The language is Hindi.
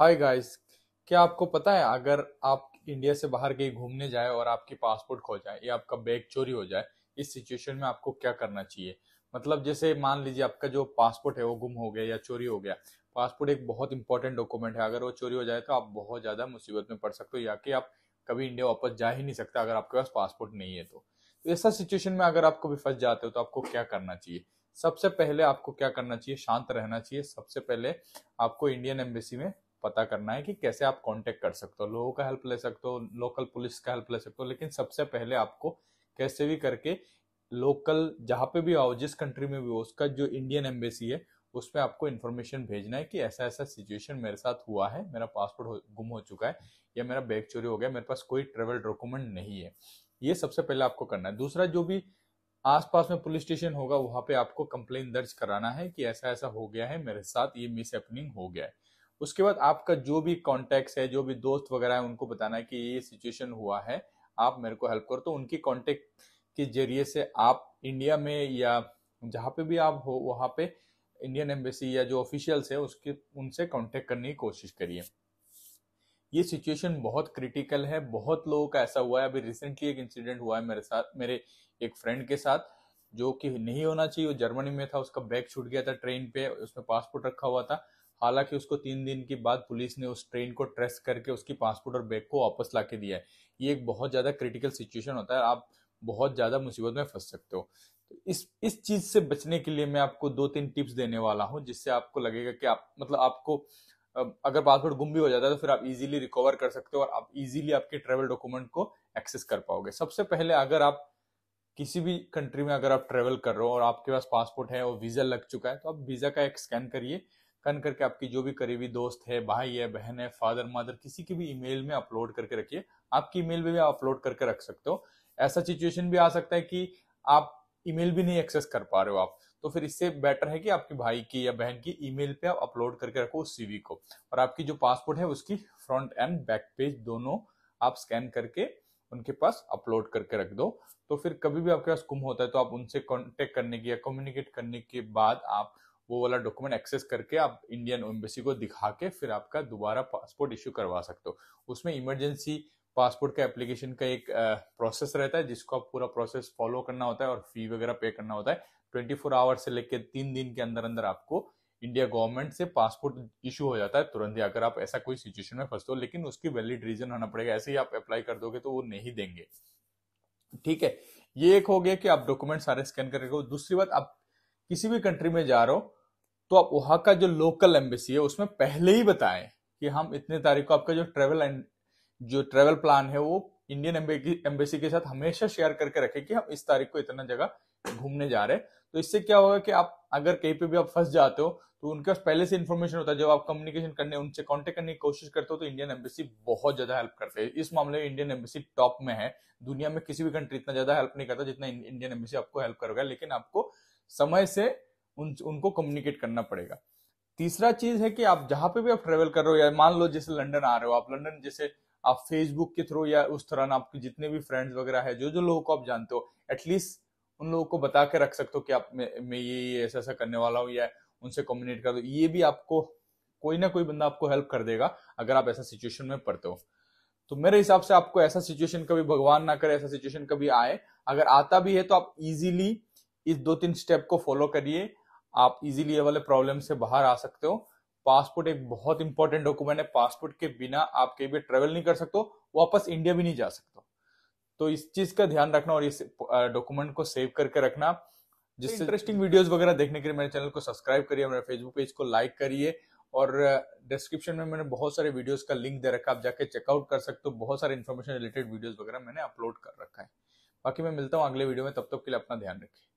हाय गाइस क्या आपको पता है अगर आप इंडिया से बाहर कहीं घूमने जाए और आपकी पासपोर्ट खो जाए या आपका बैग चोरी हो जाए इस सिचुएशन में आपको क्या करना चाहिए मतलब जैसे मान लीजिए आपका जो पासपोर्ट है वो गुम हो गया या चोरी हो गया पासपोर्ट एक बहुत इंपॉर्टेंट डॉक्यूमेंट है अगर वो चोरी हो जाए तो आप बहुत ज़्यादा मुसीबत में पड़ सकते हो या कि आप कभी इंडिया वापस जा ही नहीं सकते अगर आपके पास पासपोर्ट नहीं है तो, तो ऐसा सिचुएशन में अगर आपको भी फंस जाते हो तो आपको क्या करना चाहिए सबसे पहले आपको क्या करना चाहिए शांत रहना चाहिए सबसे पहले आपको इंडियन एम्बेसी में पता करना है कि कैसे आप कांटेक्ट कर सकते हो लोगों का हेल्प ले सकते हो लोकल पुलिस का हेल्प ले सकते हो लेकिन सबसे पहले आपको कैसे भी करके लोकल जहाँ पे भी आओ जिस कंट्री में भी हो उसका जो इंडियन एम्बेसी है उस पर आपको इन्फॉर्मेशन भेजना है कि ऐसा ऐसा सिचुएशन मेरे साथ हुआ है मेरा पासपोर्ट गुम हो चुका है या मेरा बैग चोरी हो गया मेरे पास कोई ट्रेवल डॉक्यूमेंट नहीं है ये सबसे पहले आपको करना है दूसरा जो भी आसपास में पुलिस स्टेशन होगा वहां पे आपको कंप्लेन दर्ज कराना है कि ऐसा ऐसा हो गया है मेरे साथ ये मिस हो गया है उसके बाद आपका जो भी कॉन्टेक्ट है जो भी दोस्त वगैरह है उनको बताना है कि ये सिचुएशन हुआ है आप मेरे को हेल्प करो तो उनकी कॉन्टेक्ट के जरिए से आप इंडिया में या जहाँ पे भी आप हो वहाँ पे इंडियन एम्बेसी या जो ऑफिशियल्स है उसके उनसे कॉन्टेक्ट करने की कोशिश करिए ये सिचुएशन बहुत क्रिटिकल है बहुत लोगों का ऐसा हुआ है अभी रिसेंटली एक इंसिडेंट हुआ है मेरे साथ मेरे एक फ्रेंड के साथ जो कि नहीं होना चाहिए वो जर्मनी में था उसका बैग छूट गया था ट्रेन पे उसमें पासपोर्ट रखा हुआ था हालांकि उसको तीन दिन के बाद पुलिस ने उस ट्रेन को ट्रेस करके उसकी पासपोर्ट और बैग को वापस ला के दिया है ये एक बहुत ज़्यादा क्रिटिकल सिचुएशन होता है आप बहुत ज़्यादा मुसीबत में फंस सकते हो तो इस इस चीज़ से बचने के लिए मैं आपको दो तीन टिप्स देने वाला हूँ जिससे आपको लगेगा कि आप मतलब आपको अगर पासपोर्ट गुम भी हो जाता है तो फिर आप इजीली रिकवर कर सकते हो और आप इजीली आपके ट्रेवल डॉक्यूमेंट को एक्सेस कर पाओगे सबसे पहले अगर आप किसी भी कंट्री में अगर आप ट्रेवल कर रहे हो और आपके पास पासपोर्ट है और वीज़ा लग चुका है तो आप वीज़ा का एक स्कैन करिए कन करके आपकी जो भी करीबी दोस्त है भाई है बहन है फादर मदर किसी की भी ईमेल में अपलोड करके रखिए आपकी ईमेल में भी आप अपलोड करके रख सकते हो ऐसा सिचुएशन भी आ सकता है कि आप ईमेल भी नहीं एक्सेस कर पा रहे हो आप तो फिर इससे बेटर है कि आपके भाई की या बहन की ईमेल पे आप अपलोड करके रखो उस सीवी को और आपकी जो पासपोर्ट है उसकी फ्रंट एंड बैक पेज दोनों आप स्कैन करके उनके पास अपलोड करके रख दो तो फिर कभी भी आपके पास गुम होता है तो आप उनसे कॉन्टेक्ट करने की या कम्युनिकेट करने के बाद आप वो वाला डॉक्यूमेंट एक्सेस करके आप इंडियन एम्बेसी को दिखा के फिर आपका दोबारा पासपोर्ट इश्यू करवा सकते हो उसमें इमरजेंसी पासपोर्ट का एप्लीकेशन का एक प्रोसेस रहता है जिसको आप पूरा प्रोसेस फॉलो करना होता है और फी वगैरह पे करना होता है ट्वेंटी फोर आवर्स से लेकर तीन दिन के अंदर अंदर आपको इंडिया गवर्नमेंट से पासपोर्ट इशू हो जाता है तुरंत ही अगर आप ऐसा कोई सिचुएशन में फंसते हो लेकिन उसकी वैलिड रीजन होना पड़ेगा ऐसे ही आप अप्लाई कर दोगे तो वो नहीं देंगे ठीक है ये एक हो गया कि आप डॉक्यूमेंट सारे स्कैन करके दूसरी बात आप किसी भी कंट्री में जा रहे हो तो आप वहां का जो लोकल एम्बेसी है उसमें पहले ही बताएं कि हम इतने तारीख को आपका जो ट्रेवल एंड जो ट्रेवल प्लान है वो इंडियन एम्बेसी के साथ हमेशा शेयर करके रखें कि हम इस तारीख को इतना जगह घूमने जा रहे हैं तो इससे क्या होगा कि आप अगर कहीं पे भी आप फंस जाते हो तो उनके पास पहले से इन्फॉर्मेशन होता है जब आप कम्युनिकेशन करने उनसे कांटेक्ट करने की कोशिश करते हो तो इंडियन एम्बेसी बहुत ज्यादा हेल्प करते हैं इस मामले में इंडियन एम्बेसी टॉप में है दुनिया में किसी भी कंट्री इतना ज्यादा हेल्प नहीं करता जितना इंडियन एम्बेसी आपको हेल्प करेगा लेकिन आपको समय से उन उनको कम्युनिकेट करना पड़ेगा तीसरा चीज है कि आप जहां पे भी आप ट्रेवल कर रहे हो या मान लो जैसे लंदन आ रहे हो आप लंदन जैसे आप फेसबुक के थ्रू या उस तरह आपके जितने भी फ्रेंड्स वगैरह है जो जो लोगों को आप जानते हो एटलीस्ट उन लोगों को बता के रख सकते हो कि आप मैं, ये ये ऐसा ऐसा करने वाला हूँ या उनसे कम्युनिकेट कर दो ये भी आपको कोई ना कोई बंदा आपको हेल्प कर देगा अगर आप ऐसा सिचुएशन में पड़ते हो तो मेरे हिसाब से आपको ऐसा सिचुएशन कभी भगवान ना करे ऐसा सिचुएशन कभी आए अगर आता भी है तो आप इजीली इस दो तीन स्टेप को फॉलो करिए आप इजीली ये वाले प्रॉब्लम से बाहर आ सकते हो पासपोर्ट एक बहुत इंपॉर्टेंट डॉक्यूमेंट है पासपोर्ट के बिना आप कहीं भी ट्रेवल नहीं कर सकते वापस इंडिया भी नहीं जा सकते तो इस चीज का ध्यान रखना और इस डॉक्यूमेंट को सेव करके रखना जिससे इंटरेस्टिंग वीडियोस वगैरह देखने के लिए मेरे चैनल को सब्सक्राइब करिए मेरे फेसबुक पेज को लाइक करिए और डिस्क्रिप्शन में मैंने बहुत सारे वीडियोस का लिंक दे रखा आप जाके चेकआउट कर सकते हो बहुत सारे इन्फॉर्मेशन रिलेटेड वीडियोस वगैरह मैंने अपलोड कर रखा है बाकी मैं मिलता हूँ अगले वीडियो में तब तक के लिए अपना ध्यान रखिए